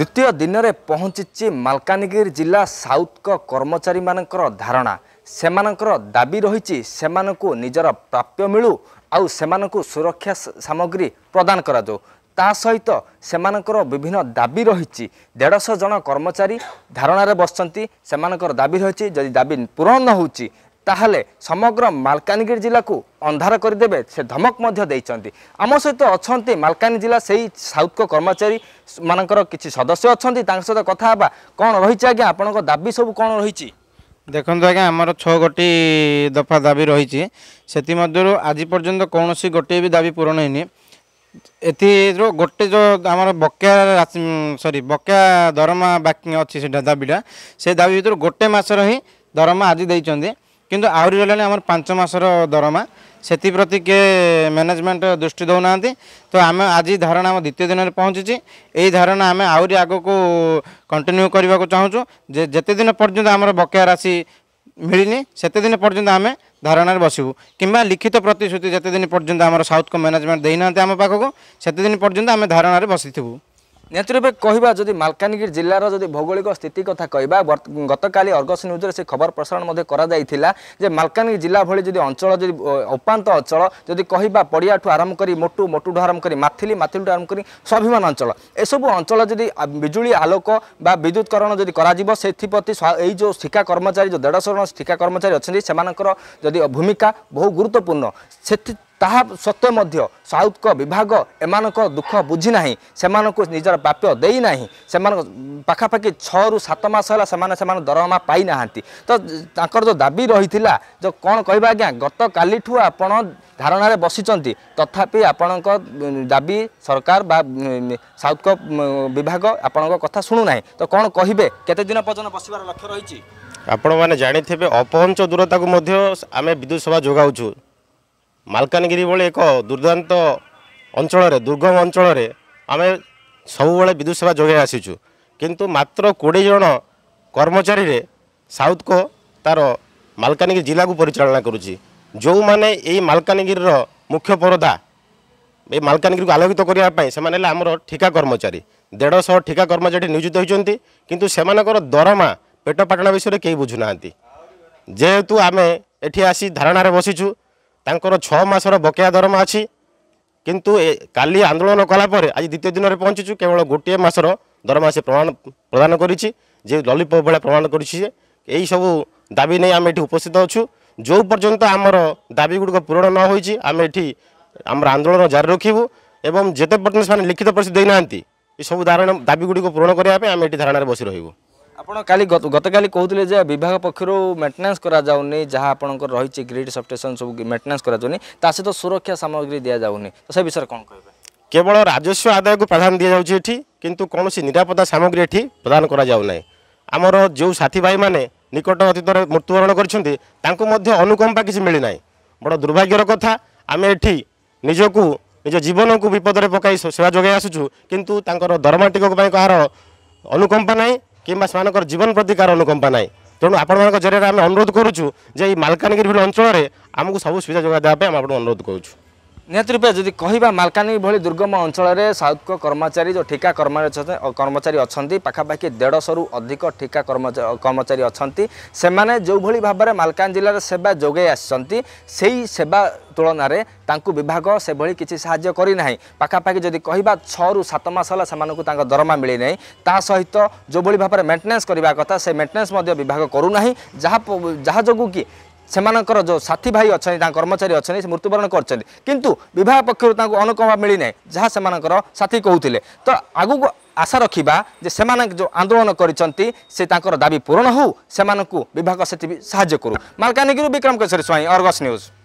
ଦ୍ୱିତୀୟ ଦିନରେ ପହଞ୍ଚିଛି ମାଲକାନଗିରି ଜିଲ୍ଲା ସାଉଥ୍ଙ୍କ କର୍ମଚାରୀମାନଙ୍କର ଧାରଣା ସେମାନଙ୍କର ଦାବି ରହିଛି ସେମାନଙ୍କୁ ନିଜର ପ୍ରାପ୍ୟ ମିଳୁ ଆଉ ସେମାନଙ୍କୁ ସୁରକ୍ଷା ସାମଗ୍ରୀ ପ୍ରଦାନ କରାଯାଉ ତା ସହିତ ସେମାନଙ୍କର ବିଭିନ୍ନ ଦାବି ରହିଛି ଦେଢ଼ଶହ ଜଣ କର୍ମଚାରୀ ଧାରଣାରେ ବସିଛନ୍ତି ସେମାନଙ୍କର ଦାବି ରହିଛି ଯଦି ଦାବି ପୂରଣ ନ ହେଉଛି ତାହେଲେ ସମଗ୍ର ମାଲକାନଗିରି ଜିଲ୍ଲାକୁ ଅନ୍ଧାର କରିଦେବେ ସେ ଧମକ ମଧ୍ୟ ଦେଇଛନ୍ତି ଆମ ସହିତ ଅଛନ୍ତି ମାଲକାନଗିରି ଜିଲ୍ଲା ସେହି ସାଉଥ୍କ କର୍ମଚାରୀମାନଙ୍କର କିଛି ସଦସ୍ୟ ଅଛନ୍ତି ତାଙ୍କ ସହିତ କଥା ହେବା କ'ଣ ରହିଛି ଆଜ୍ଞା ଆପଣଙ୍କ ଦାବି ସବୁ କ'ଣ ରହିଛି ଦେଖନ୍ତୁ ଆଜ୍ଞା ଆମର ଛଅ ଗୋଟି ଦଫା ଦାବି ରହିଛି ସେଥିମଧ୍ୟରୁ ଆଜି ପର୍ଯ୍ୟନ୍ତ କୌଣସି ଗୋଟିଏ ବି ଦାବି ପୂରଣ ହେଇନି ଏଥିରୁ ଗୋଟେ ଯେଉଁ ଆମର ବକେୟା ରାଶି ସରି ବକେୟା ଦରମା ବାକି ଅଛି ସେଇଟା ଦାବିଟା ସେ ଦାବି ଭିତରୁ ଗୋଟେ ମାସର ହିଁ ଦରମା ଆଜି ଦେଇଛନ୍ତି କିନ୍ତୁ ଆହୁରି ରହିଲାଣି ଆମର ପାଞ୍ଚ ମାସର ଦରମା ସେଥିପ୍ରତି କିଏ ମ୍ୟାନେଜମେଣ୍ଟ ଦୃଷ୍ଟି ଦେଉନାହାନ୍ତି ତ ଆମେ ଆଜି ଧାରଣା ଆମ ଦ୍ୱିତୀୟ ଦିନରେ ପହଞ୍ଚିଛି ଏହି ଧାରଣା ଆମେ ଆହୁରି ଆଗକୁ କଣ୍ଟିନ୍ୟୁ କରିବାକୁ ଚାହୁଁଛୁ ଯେ ଯେତେ ଦିନ ପର୍ଯ୍ୟନ୍ତ ଆମର ବକେୟା ରାଶି ମିଳିନି ସେତେ ଦିନ ପର୍ଯ୍ୟନ୍ତ ଆମେ ଧାରଣାରେ ବସିବୁ କିମ୍ବା ଲିଖିତ ପ୍ରତିଶ୍ରୁତି ଯେତେ ଦିନ ପର୍ଯ୍ୟନ୍ତ ଆମର ସାଉଥ୍କୁ ମ୍ୟାନେଜମେଣ୍ଟ ଦେଇନାହାନ୍ତି ଆମ ପାଖକୁ ସେତେ ଦିନ ପର୍ଯ୍ୟନ୍ତ ଆମେ ଧାରଣାରେ ବସିଥିବୁ ନିହାତି ରୂପେ କହିବା ଯଦି ମାଲକାନଗିରି ଜିଲ୍ଲାର ଯଦି ଭୌଗୋଳିକ ସ୍ଥିତି କଥା କହିବା ଗତକାଲି ଅର୍ଗସ ନ୍ୟୁଜ୍ରେ ସେ ଖବର ପ୍ରସାରଣ ମଧ୍ୟ କରାଯାଇଥିଲା ଯେ ମାଲକାନଗିରି ଜିଲ୍ଲା ଭଳି ଯଦି ଅଞ୍ଚଳ ଯଦି ଉପାନ୍ତ ଅଞ୍ଚଳ ଯଦି କହିବା ପଡ଼ିଆଠୁ ଆରମ୍ଭ କରି ମୋଟୁ ମୋଟୁଠୁ ଆରମ୍ଭ କରି ମାଥିଲି ମାଥିଲିଠୁ ଆରମ୍ଭ କରି ସ୍ୱାଭିମାନ ଅଞ୍ଚଳ ଏସବୁ ଅଞ୍ଚଳ ଯଦି ବିଜୁଳି ଆଲୋକ ବା ବିଦ୍ୟୁତକରଣ ଯଦି କରାଯିବ ସେଥିପ୍ରତି ଏଇ ଯେଉଁ ଶିକ୍ଷା କର୍ମଚାରୀ ଯେଉଁ ଦେଢ଼ଶହ ଜଣ ଶିକ୍ଷା କର୍ମଚାରୀ ଅଛନ୍ତି ସେମାନଙ୍କର ଯଦି ଭୂମିକା ବହୁ ଗୁରୁତ୍ୱପୂର୍ଣ୍ଣ ସେଥି ତାହା ସତ୍ତ୍ୱେ ମଧ୍ୟ ସାଉଥ୍ଙ୍କ ବିଭାଗ ଏମାନଙ୍କ ଦୁଃଖ ବୁଝିନାହିଁ ସେମାନଙ୍କୁ ନିଜର ବାପ୍ୟ ଦେଇନାହିଁ ସେମାନଙ୍କ ପାଖାପାଖି ଛଅରୁ ସାତ ମାସ ହେଲା ସେମାନେ ସେମାନେ ଦରମା ପାଇନାହାନ୍ତି ତ ତାଙ୍କର ଯେଉଁ ଦାବି ରହିଥିଲା ଯେ କ'ଣ କହିବା ଆଜ୍ଞା ଗତକାଲିଠୁ ଆପଣ ଧାରଣାରେ ବସିଛନ୍ତି ତଥାପି ଆପଣଙ୍କ ଦାବି ସରକାର ବା ସାଉଥ୍ଙ୍କ ବିଭାଗ ଆପଣଙ୍କ କଥା ଶୁଣୁନାହିଁ ତ କ'ଣ କହିବେ କେତେ ଦିନ ପର୍ଯ୍ୟନ୍ତ ବସିବାର ଲକ୍ଷ୍ୟ ରହିଛି ଆପଣମାନେ ଜାଣିଥିବେ ଅପହଞ୍ଚ ଦୂରତାକୁ ମଧ୍ୟ ଆମେ ବିଦ୍ୟୁତ୍ ସେବା ଯୋଗାଉଛୁ ମାଲକାନଗିରି ଭଳି ଏକ ଦୁର୍ଦ୍ଦାନ୍ତ ଅଞ୍ଚଳରେ ଦୁର୍ଗମ ଅଞ୍ଚଳରେ ଆମେ ସବୁବେଳେ ବିଦ୍ୟୁତ ସେବା ଯୋଗାଇ ଆସିଛୁ କିନ୍ତୁ ମାତ୍ର କୋଡ଼ିଏ ଜଣ କର୍ମଚାରୀରେ ସାଉଥକୋ ତା'ର ମାଲକାନଗିରି ଜିଲ୍ଲାକୁ ପରିଚାଳନା କରୁଛି ଯେଉଁମାନେ ଏଇ ମାଲକାନଗିରିର ମୁଖ୍ୟ ପରଦା ଏ ମାଲକାନଗିରିକୁ ଆଲୋକିତ କରିବା ପାଇଁ ସେମାନେ ହେଲେ ଆମର ଠିକା କର୍ମଚାରୀ ଦେଢ଼ଶହ ଠିକା କର୍ମଚାରୀ ନିୟୋଜିତ ହୋଇଛନ୍ତି କିନ୍ତୁ ସେମାନଙ୍କର ଦରମା ପେଟ ପାଟଣା ବିଷୟରେ କେହି ବୁଝୁନାହାନ୍ତି ଯେହେତୁ ଆମେ ଏଠି ଆସି ଧାରଣାରେ ବସିଛୁ ତାଙ୍କର ଛଅ ମାସର ବକେୟା ଦରମା ଅଛି କିନ୍ତୁ କାଲି ଆନ୍ଦୋଳନ କଲାପରେ ଆଜି ଦ୍ୱିତୀୟ ଦିନରେ ପହଞ୍ଚିଛୁ କେବଳ ଗୋଟିଏ ମାସର ଦରମା ସେ ପ୍ରମାଣ ପ୍ରଦାନ କରିଛି ଯେ ଲଲିପ ଭଳିଆ ପ୍ରମାଣ କରିଛି ଯେ ଏହିସବୁ ଦାବି ନେଇ ଆମେ ଏଠି ଉପସ୍ଥିତ ଅଛୁ ଯେଉଁ ପର୍ଯ୍ୟନ୍ତ ଆମର ଦାବିଗୁଡ଼ିକ ପୂରଣ ନ ହୋଇଛି ଆମେ ଏଠି ଆମର ଆନ୍ଦୋଳନ ଜାରି ରଖିବୁ ଏବଂ ଯେତେ ପର୍ଯ୍ୟନ୍ତ ସେମାନେ ଲିଖିତ ପରିସ୍ଥିତି ଦେଇନାହାନ୍ତି ଏସବୁ ଦାବି ଗୁଡ଼ିକୁ ପୂରଣ କରିବା ପାଇଁ ଆମେ ଏଠି ଧାରଣାରେ ବସି ରହିବୁ ଆପଣ କାଲି ଗତକାଲି କହୁଥିଲେ ଯେ ବିଭାଗ ପକ୍ଷରୁ ମେଣ୍ଟେନାନ୍ସ କରାଯାଉନି ଯାହା ଆପଣଙ୍କର ରହିଛି ଗ୍ରିଡ୍ ସବଷ୍ଟେସନ୍ ସବୁ ମେଣ୍ଟେନାନ୍ସ କରାଯାଉନି ତା ସହିତ ସୁରକ୍ଷା ସାମଗ୍ରୀ ଦିଆଯାଉନି ତ ସେ ବିଷୟରେ କ'ଣ କହିବେ କେବଳ ରାଜସ୍ୱ ଆଦାୟକୁ ପ୍ରାଧାନ୍ୟ ଦିଆଯାଉଛି ଏଠି କିନ୍ତୁ କୌଣସି ନିରାପତ୍ତା ସାମଗ୍ରୀ ଏଠି ପ୍ରଦାନ କରାଯାଉନାହିଁ ଆମର ଯେଉଁ ସାଥୀ ଭାଇମାନେ ନିକଟ ଅତୀତରେ ମୃତ୍ୟୁବରଣ କରିଛନ୍ତି ତାଙ୍କୁ ମଧ୍ୟ ଅନୁକମ୍ପା କିଛି ମିଳିନାହିଁ ବଡ଼ ଦୁର୍ଭାଗ୍ୟର କଥା ଆମେ ଏଠି ନିଜକୁ ନିଜ ଜୀବନକୁ ବିପଦରେ ପକାଇ ସେବା ଯୋଗାଇ ଆସୁଛୁ କିନ୍ତୁ ତାଙ୍କର ଦରମା ଟିକକ ପାଇଁ କାହାର ଅନୁକମ୍ପା ନାହିଁ किंवा जीवन प्रति कार अनुकंपा ना तेणु आपण जरिया आम अनुरोध करुचु जे मालकानगिरी अञ्चल आमु सबै सुविधा जोगाइदेवा अनुरोध गर्छु ନିହାତି ରୂପେ ଯଦି କହିବା ମାଲକାନଗିରି ଭଳି ଦୁର୍ଗମ ଅଞ୍ଚଳରେ ସାଉଥ କର୍ମଚାରୀ ଯେଉଁ ଠିକା କର୍ମଚାରୀ କର୍ମଚାରୀ ଅଛନ୍ତି ପାଖାପାଖି ଦେଢ଼ଶହରୁ ଅଧିକ ଠିକା କର୍ମଚାରୀ ଅଛନ୍ତି ସେମାନେ ଯେଉଁଭଳି ଭାବରେ ମାଲକାନଗିରି ଜିଲ୍ଲାରେ ସେବା ଯୋଗାଇ ଆସିଛନ୍ତି ସେହି ସେବା ତୁଳନାରେ ତାଙ୍କୁ ବିଭାଗ ସେଭଳି କିଛି ସାହାଯ୍ୟ କରିନାହିଁ ପାଖାପାଖି ଯଦି କହିବା ଛଅରୁ ସାତ ମାସ ହେଲା ସେମାନଙ୍କୁ ତାଙ୍କ ଦରମା ମିଳିନାହିଁ ତା ସହିତ ଯେଉଁଭଳି ଭାବରେ ମେଣ୍ଟେନାନ୍ସ କରିବା କଥା ସେ ମେଣ୍ଟେନାନ୍ସ ମଧ୍ୟ ବିଭାଗ କରୁନାହିଁ ଯାହା ଯାହା ଯୋଗୁଁ କି ସେମାନଙ୍କର ଯେଉଁ ସାଥୀ ଭାଇ ଅଛନ୍ତି ତାଙ୍କ କର୍ମଚାରୀ ଅଛନ୍ତି ସେ ମୃତ୍ୟୁବରଣ କରିଛନ୍ତି କିନ୍ତୁ ବିଭାଗ ପକ୍ଷରୁ ତାଙ୍କୁ ଅନୁକମ୍ପା ମିଳିନାହିଁ ଯାହା ସେମାନଙ୍କର ସାଥୀ କହୁଥିଲେ ତ ଆଗକୁ ଆଶା ରଖିବା ଯେ ସେମାନେ ଯେଉଁ ଆନ୍ଦୋଳନ କରିଛନ୍ତି ସେ ତାଙ୍କର ଦାବି ପୂରଣ ହେଉ ସେମାନଙ୍କୁ ବିଭାଗ ସେଥିପାଇଁ ସାହାଯ୍ୟ କରୁ ମାଲକାନଗିରିରୁ ବିକ୍ରମ କେଶରୀ ସ୍ୱାଇଁ ଅର୍ଗସ୍ ନ୍ୟୁଜ୍